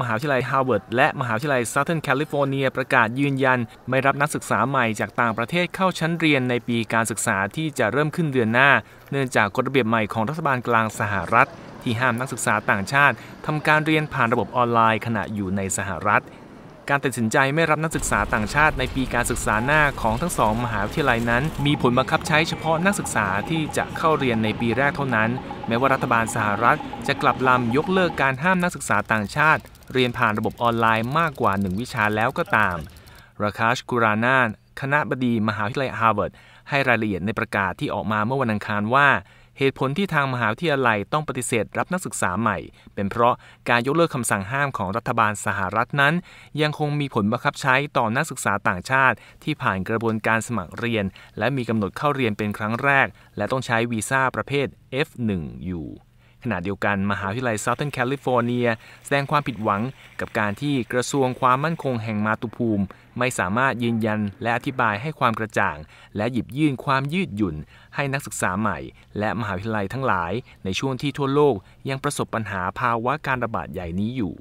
มหาวิทยาลัยฮาร์วาร์ดและมหาวิทยาลัยซัตเทิร์นแคลิฟอร์เนียประกาศยืนยัน ไม่รับนักศึกษาใหม่จากต่างประเทศเข้าชั้นเรียนในปีการศึกษาที่จะเริ่มขึ้นเดือนหน้า เนื่องจากกฎระเบียบใหม่ของรัฐบาลกลางสหรัฐ ที่ห้ามนักศึกษาต่างชาติทำการเรียนผ่านระบบออนไลน์ขณะอยู่ในสหรัฐการตัดสินใจไม่รับนักศึกษาต่างชาติในปีการศึกษาหน้าของทั้งสองมหาวิทยาลัยนั้น มีผลบังคับใช้เฉพาะนักศึกษาที่จะเข้าเรียนในปีแรกเท่านั้น แม้ว่ารัฐบาลสหรัฐจะกลับลำยกเลิกการห้ามนักศึกษาต่างชาติ เรียนผ่านระบบออนไลน์มากกว่าหนึ่งวิชาแล้วก็ตาม ราคาชกุรานาคณะบดี มหาวิทยาลัยฮาร์วาร์ด ให้รายละเอียดในประกาศที่ออกมาเมื่อวันอังคารว่าเหตุผลที่ทางมหาวิทยาลัยต้องปฏิเสธรับนักศึกษาใหม่เป็นเพราะการยกเลิกคำสั่งห้ามของรัฐบาลสหรัฐนั้นยังคงมีผลบังคับใช้ต่อนักศึกษาต่างชาติที่ผ่านกระบวนการสมัครเรียนและมีกำหนดเข้าเรียนเป็นครั้งแรกและต้องใช้วีซ่าประเภท F1 อยู่ขณะเดียวกันมหาวิทยาลัยซาเทิร์นแคลิฟอร์เนียแสดงความผิดหวังกับการที่กระทรวงความมั่นคงแห่งมาตุภูมิ ไม่สามารถยืนยันและอธิบายให้ความกระจ่าง และหยิบยื่นความยืดหยุ่นให้นักศึกษาใหม่ และมหาวิทยาลัยทั้งหลายในช่วงที่ทั่วโลกยังประสบปัญหาภาวะการระบาดใหญ่นี้อยู่